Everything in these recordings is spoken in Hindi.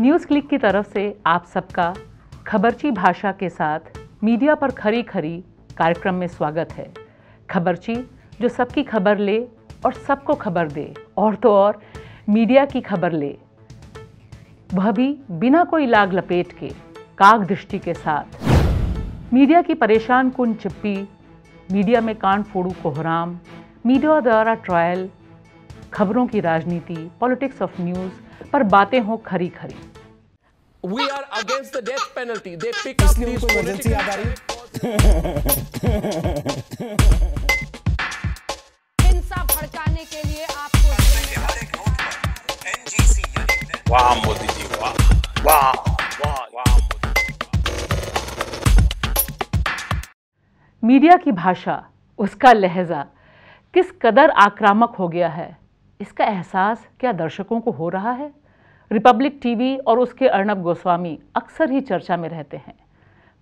न्यूज़ क्लिक की तरफ से आप सबका खबरची भाषा के साथ मीडिया पर खरी खरी कार्यक्रम में स्वागत है खबरची जो सबकी खबर ले और सबको खबर दे और तो और मीडिया की खबर ले वह भी बिना कोई लाग लपेट के काग दृष्टि के साथ मीडिया की परेशान कुन चिप्पी मीडिया में कान फोड़ू कोहराम मीडिया द्वारा ट्रायल खबरों की राजनीति पॉलिटिक्स ऑफ न्यूज़ पर बातें हों खरी खरी we are against the death penalty. They pick up these political... याद आ रही हिंसा भड़काने के लिए आपको वाह मोदी जी वाह वाह वाह वाह मीडिया की भाषा उसका लहजा किस कदर आक्रामक हो गया है इसका एहसास क्या दर्शकों को हो रहा है रिपब्लिक टीवी और उसके अर्णब गोस्वामी अक्सर ही चर्चा में रहते हैं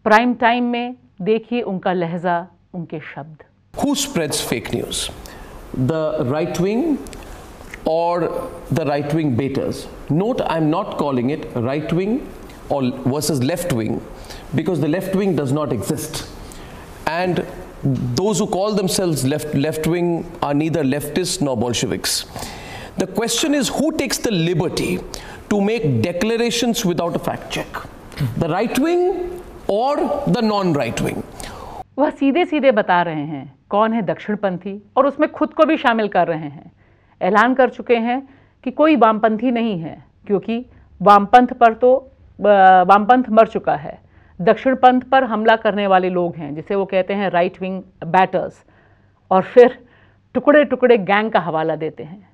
प्राइम टाइम में देखिए उनका लहजा उनके शब्द who spreads fake news the right wing और the right wing betters note I am not calling it right wing और worse is left wing because the left wing does not exist and those call call themselves left wing wing are neither leftists nor bolsheviks The question is who takes the liberty to make declarations without a fact check? The right wing or the non right wing? वह सीधे सीधे बता रहे हैं कौन है दक्षिणपंथी और उसमें खुद को भी शामिल कर रहे हैं ऐलान कर चुके हैं कि कोई वामपंथी नहीं है क्योंकि वामपंथ पर तो वामपंथ मर चुका है दक्षिण पंथ पर हमला करने वाले लोग हैं जिसे वो कहते हैं राइट विंग बैटर्स और फिर टुकड़े टुकड़े गैंग का हवाला देते हैं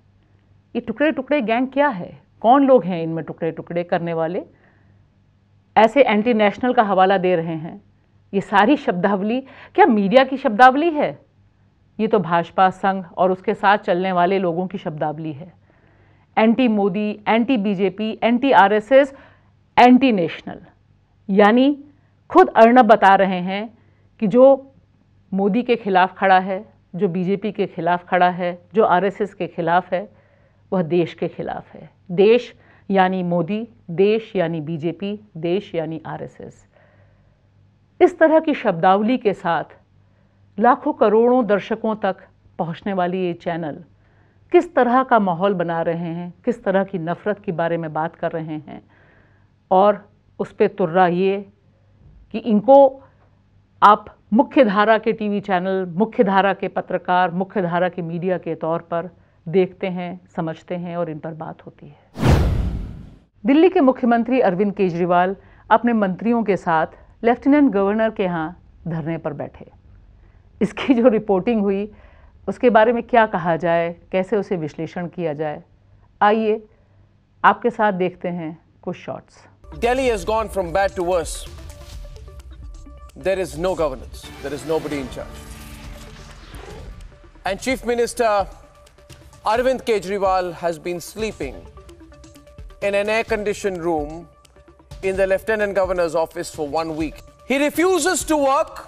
ये टुकड़े टुकड़े गैंग क्या है कौन लोग हैं इनमें टुकड़े टुकड़े करने वाले ऐसे एंटी नेशनल का हवाला दे रहे हैं ये सारी शब्दावली क्या मीडिया की शब्दावली है ये तो भाजपा संघ और उसके साथ चलने वाले लोगों की शब्दावली है anti Modi anti BJP anti RSS anti national यानी खुद अर्णब बता रहे हैं कि जो मोदी के खिलाफ खड़ा है जो बीजेपी के खिलाफ खड़ा है जो आरएसएस के खिलाफ है वह देश के खिलाफ है देश यानी मोदी देश यानी बीजेपी देश यानी आरएसएस इस तरह की शब्दावली के साथ लाखों करोड़ों दर्शकों तक पहुंचने वाली ये चैनल किस तरह का माहौल बना रहे हैं किस तरह की नफ़रत के बारे में बात कर रहे हैं और उस पर तुर्रा ये कि इनको आप मुख्य धारा के टीवी चैनल मुख्य धारा के पत्रकार मुख्य धारा के मीडिया के तौर पर देखते हैं समझते हैं और इन पर बात होती है दिल्ली के मुख्यमंत्री अरविंद केजरीवाल अपने मंत्रियों के साथ लेफ्टिनेंट गवर्नर के यहाँ धरने पर बैठे इसकी जो रिपोर्टिंग हुई उसके बारे में क्या कहा जाए कैसे उसे विश्लेषण किया जाए आइए आपके साथ देखते हैं कुछ shots Delhi has gone from bad to worse. There is no governance. There is nobody in charge. And Chief Minister Arvind Kejriwal has been sleeping in an air conditioned room in the Lieutenant Governor's office for one week. He refuses to work.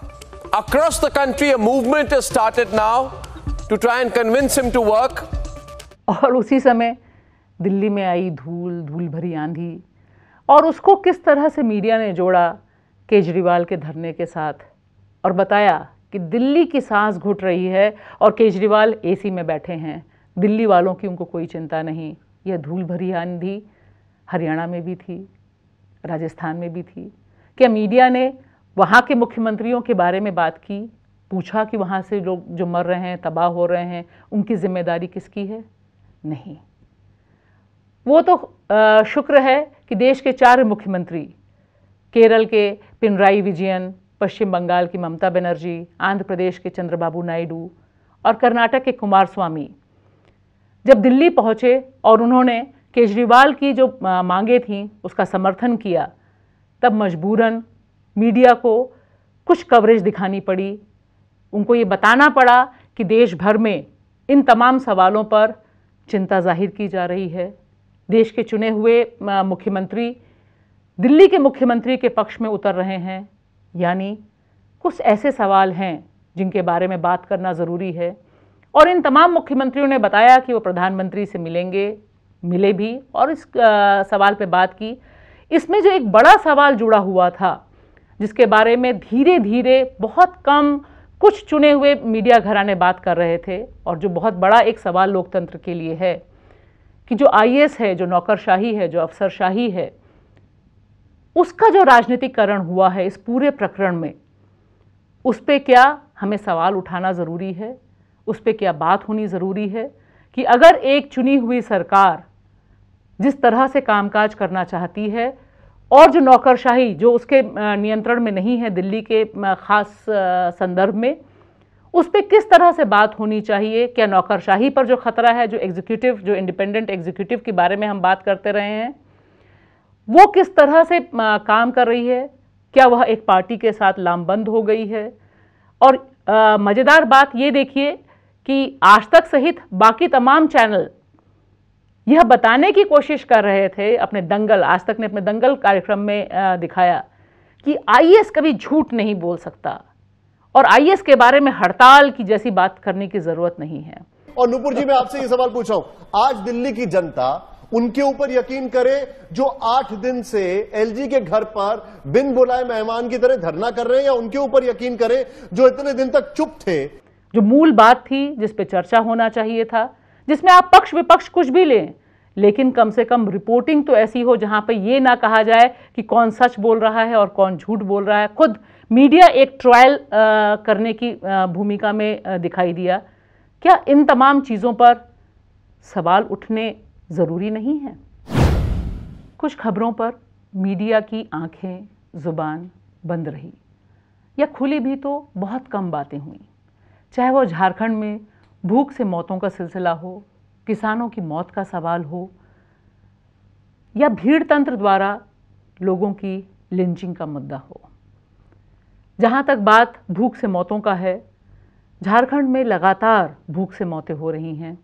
Across the country, a movement has started now to try and convince him to work. और उसी समय दिल्ली में आई धूल धूल भरी आंधी और उसको किस तरह से मीडिया ने जोड़ा केजरीवाल के धरने के साथ और बताया कि दिल्ली की सांस घुट रही है और केजरीवाल एसी में बैठे हैं दिल्ली वालों की उनको कोई चिंता नहीं यह धूल भरी आंधी हरियाणा में भी थी राजस्थान में भी थी क्या मीडिया ने वहाँ के मुख्यमंत्रियों के बारे में बात की पूछा कि वहाँ से लोग जो मर रहे हैं तबाह हो रहे हैं उनकी जिम्मेदारी किसकी है नहीं वो तो शुक्र है कि देश के चार मुख्यमंत्री केरल के पिनराई विजयन पश्चिम बंगाल की ममता बनर्जी आंध्र प्रदेश के चंद्रबाबू नायडू और कर्नाटक के कुमार स्वामी जब दिल्ली पहुँचे और उन्होंने केजरीवाल की जो मांगे थीं उसका समर्थन किया तब मजबूरन मीडिया को कुछ कवरेज दिखानी पड़ी उनको ये बताना पड़ा कि देश भर में इन तमाम सवालों पर चिंता जाहिर की जा रही है देश के चुने हुए मुख्यमंत्री दिल्ली के मुख्यमंत्री के पक्ष में उतर रहे हैं यानी कुछ ऐसे सवाल हैं जिनके बारे में बात करना ज़रूरी है और इन तमाम मुख्यमंत्रियों ने बताया कि वो प्रधानमंत्री से मिलेंगे मिले भी और इस आ, सवाल पे बात की इसमें जो एक बड़ा सवाल जुड़ा हुआ था जिसके बारे में धीरे धीरे बहुत कम कुछ चुने हुए मीडिया घराने बात कर रहे थे और जो बहुत बड़ा एक सवाल लोकतंत्र के लिए है कि जो आई है जो नौकरशाही है जो अफसरशाही है उसका जो राजनीतिकरण हुआ है इस पूरे प्रकरण में उस पर क्या हमें सवाल उठाना ज़रूरी है उस पर क्या बात होनी ज़रूरी है कि अगर एक चुनी हुई सरकार जिस तरह से कामकाज करना चाहती है और जो नौकरशाही जो उसके नियंत्रण में नहीं है दिल्ली के ख़ास संदर्भ में उस पर किस तरह से बात होनी चाहिए क्या नौकरशाही पर जो ख़तरा है जो एग्जीक्यूटिव जो इंडिपेंडेंट एग्जीक्यूटिव के बारे में हम बात करते रहे हैं वो किस तरह से काम कर रही है क्या वह एक पार्टी के साथ लामबंद हो गई है और मज़ेदार बात ये देखिए कि आज तक सहित बाकी तमाम चैनल यह बताने की कोशिश कर रहे थे अपने दंगल आज तक ने अपने दंगल कार्यक्रम में दिखाया कि आईएएस कभी झूठ नहीं बोल सकता और आईएएस के बारे में हड़ताल की जैसी बात करने की जरूरत नहीं है और नुपुर जी मैं आपसे ये सवाल पूछा हूं आज दिल्ली की जनता उनके ऊपर यकीन करे जो आठ दिन से एलजी के घर पर बिन बुलाए मेहमान की तरह धरना कर रहे हैं या उनके ऊपर यकीन करे जो इतने दिन तक चुप थे जो मूल बात थी जिस पे चर्चा होना चाहिए था जिसमें आप पक्ष विपक्ष कुछ भी लें लेकिन कम से कम रिपोर्टिंग तो ऐसी हो जहां पे ये ना कहा जाए कि कौन सच बोल रहा है और कौन झूठ बोल रहा है खुद मीडिया एक ट्रायल करने की भूमिका में दिखाई दिया क्या इन तमाम चीज़ों पर सवाल उठने ज़रूरी नहीं है कुछ खबरों पर मीडिया की आंखें ज़ुबान बंद रही या खुली भी तो बहुत कम बातें हुई चाहे वो झारखंड में भूख से मौतों का सिलसिला हो किसानों की मौत का सवाल हो या भीड़ तंत्र द्वारा लोगों की लिंचिंग का मुद्दा हो जहाँ तक बात भूख से मौतों का है झारखंड में लगातार भूख से मौतें हो रही हैं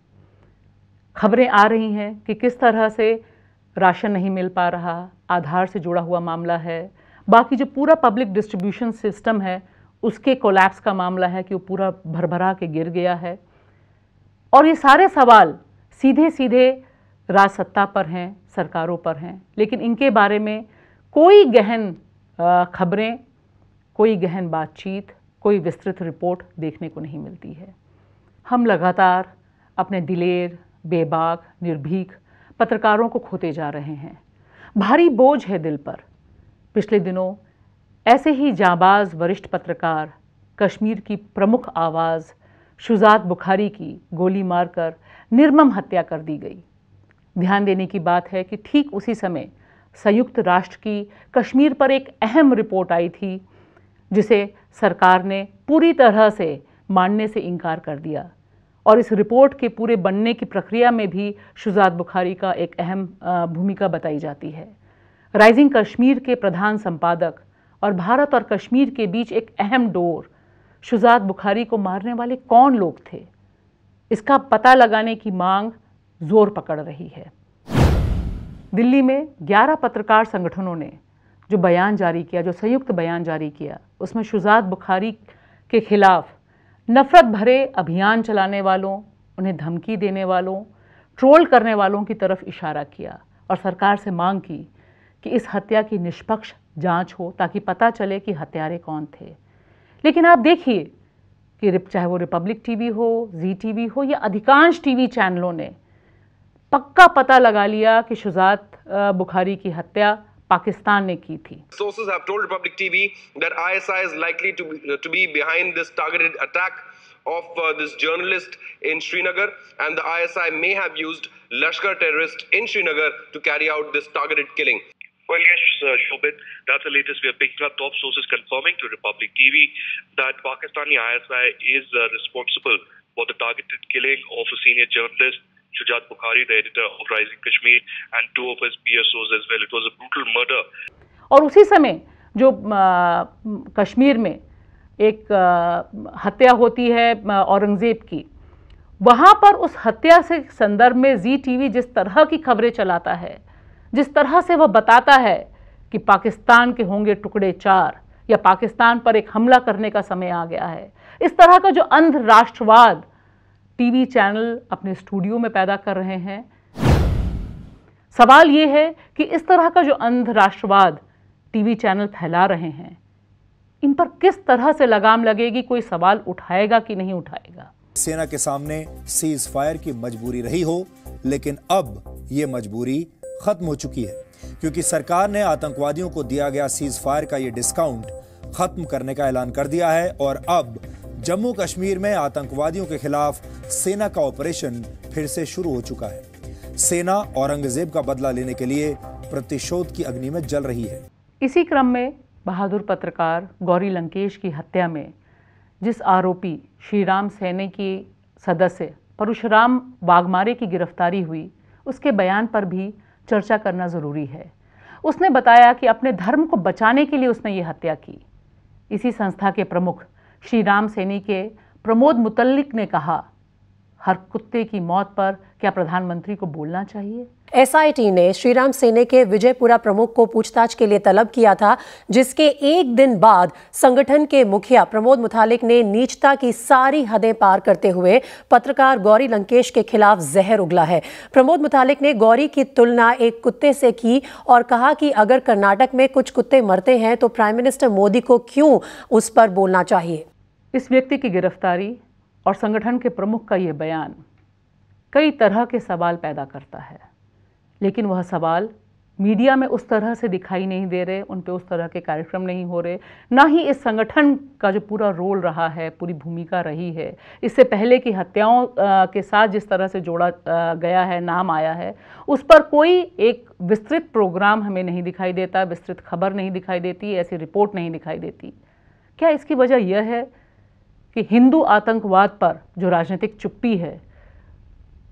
खबरें आ रही हैं कि किस तरह से राशन नहीं मिल पा रहा आधार से जुड़ा हुआ मामला है बाकी जो पूरा पब्लिक डिस्ट्रीब्यूशन सिस्टम है उसके कोलैप्स का मामला है कि वो पूरा भरभरा के गिर गया है और ये सारे सवाल सीधे सीधे राजसत्ता पर हैं सरकारों पर हैं लेकिन इनके बारे में कोई गहन खबरें कोई गहन बातचीत कोई विस्तृत रिपोर्ट देखने को नहीं मिलती है हम लगातार अपने दिलेर बेबाक निर्भीक पत्रकारों को खोते जा रहे हैं भारी बोझ है दिल पर पिछले दिनों ऐसे ही जाबाज वरिष्ठ पत्रकार कश्मीर की प्रमुख आवाज़ शुजात बुखारी की गोली मारकर निर्मम हत्या कर दी गई ध्यान देने की बात है कि ठीक उसी समय संयुक्त राष्ट्र की कश्मीर पर एक अहम रिपोर्ट आई थी जिसे सरकार ने पूरी तरह से मानने से इनकार कर दिया और इस रिपोर्ट के पूरे बनने की प्रक्रिया में भी शुजात बुखारी का एक अहम भूमिका बताई जाती है राइजिंग कश्मीर के प्रधान संपादक और भारत और कश्मीर के बीच एक अहम डोर शुजात बुखारी को मारने वाले कौन लोग थे इसका पता लगाने की मांग जोर पकड़ रही है दिल्ली में 11 पत्रकार संगठनों ने जो बयान जारी किया जो संयुक्त बयान जारी किया उसमें शुजात बुखारी के खिलाफ नफरत भरे अभियान चलाने वालों उन्हें धमकी देने वालों ट्रोल करने वालों की तरफ इशारा किया और सरकार से मांग की कि इस हत्या की निष्पक्ष जांच हो ताकि पता चले कि हत्यारे कौन थे लेकिन आप देखिए कि चाहे वो रिपब्लिक टीवी हो जी टीवी हो या अधिकांश टीवी चैनलों ने पक्का पता लगा लिया कि शुजात बुखारी की हत्या पाकिस्तान ने की थी sources have told Republic TV that ISI is likely to to be behind this targeted attack of uh, this journalist in Srinagar, and the ISI may have used Lashkar terrorists in Srinagar to carry out this targeted killing. Well, yes, uh, Shobit, that's the latest we are picking up. Top sources confirming to Republic TV that Pakistani ISI is uh, responsible for the targeted killing of a senior journalist, Shujat Bukhari, the editor of Rising Kashmir, and two of his PSOs as well. It was a brutal murder. और उसी समय जो आ, कश्मीर में एक आ, हत्या होती है औरंगज़ेब की वहाँ पर उस हत्या से संदर्भ में जी टीवी जिस तरह की खबरें चलाता है जिस तरह से वह बताता है कि पाकिस्तान के होंगे टुकड़े चार या पाकिस्तान पर एक हमला करने का समय आ गया है इस तरह का जो अंध राष्ट्रवाद टीवी चैनल अपने स्टूडियो में पैदा कर रहे हैं सवाल ये है कि इस तरह का जो अंध राष्ट्रवाद टीवी चैनल फैला रहे हैं इन पर किस तरह से लगाम लगेगी कोई सवाल उठाएगा कि नहीं उठाएगा सेना के सामने सीज फायर की मजबूरी रही हो लेकिन अब ये मजबूरी खत्म हो चुकी है क्योंकि सरकार ने आतंकवादियों को दिया गया सीज फायर का ये डिस्काउंट खत्म करने का ऐलान कर दिया है और अब जम्मू कश्मीर में आतंकवादियों के खिलाफ सेना का ऑपरेशन फिर से शुरू हो चुका है सेना औरंगजेब का बदला लेने के लिए प्रतिशोध की अग्नि में जल रही है इसी क्रम में बहादुर पत्रकार गौरी लंकेश की हत्या में जिस आरोपी श्रीराम सैनी की सदस्य परशुराम बागमारे की गिरफ्तारी हुई उसके बयान पर भी चर्चा करना ज़रूरी है उसने बताया कि अपने धर्म को बचाने के लिए उसने ये हत्या की इसी संस्था के प्रमुख श्री राम सेनी के प्रमोद मुतल्लिक ने कहा हर कुत्ते की मौत पर क्या प्रधानमंत्री को बोलना चाहिए एस ने श्रीराम सेने के विजयपुरा प्रमुख को पूछताछ के लिए तलब किया था जिसके एक दिन बाद संगठन के मुखिया प्रमोद मुथालिक ने नीचता की सारी हदें पार करते हुए पत्रकार गौरी लंकेश के खिलाफ जहर उगला है प्रमोद मुथालिक ने गौरी की तुलना एक कुत्ते से की और कहा कि अगर कर्नाटक में कुछ कुत्ते मरते हैं तो प्राइम मिनिस्टर मोदी को क्यों उस पर बोलना चाहिए इस व्यक्ति की गिरफ्तारी और संगठन के प्रमुख का ये बयान कई तरह के सवाल पैदा करता है लेकिन वह सवाल मीडिया में उस तरह से दिखाई नहीं दे रहे उन पर उस तरह के कार्यक्रम नहीं हो रहे ना ही इस संगठन का जो पूरा रोल रहा है पूरी भूमिका रही है इससे पहले की हत्याओं के साथ जिस तरह से जोड़ा गया है नाम आया है उस पर कोई एक विस्तृत प्रोग्राम हमें नहीं दिखाई देता विस्तृत खबर नहीं दिखाई देती ऐसी रिपोर्ट नहीं दिखाई देती क्या इसकी वजह यह है कि हिंदू आतंकवाद पर जो राजनीतिक चुप्पी है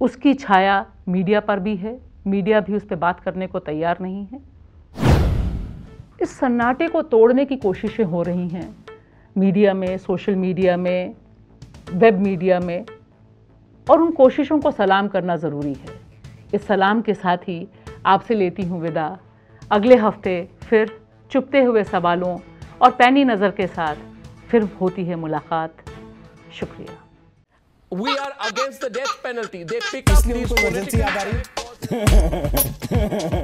उसकी छाया मीडिया पर भी है मीडिया भी उस पर बात करने को तैयार नहीं है इस सन्नाटे को तोड़ने की कोशिशें हो रही हैं मीडिया में सोशल मीडिया में वेब मीडिया में और उन कोशिशों को सलाम करना ज़रूरी है इस सलाम के साथ ही आपसे लेती हूँ विदा अगले हफ्ते फिर चुपते हुए सवालों और पैनी नज़र के साथ फिर होती है मुलाकात शुक्रिया we are against the death penalty they pick इसलिए उनको इमरजेंसी आ रही है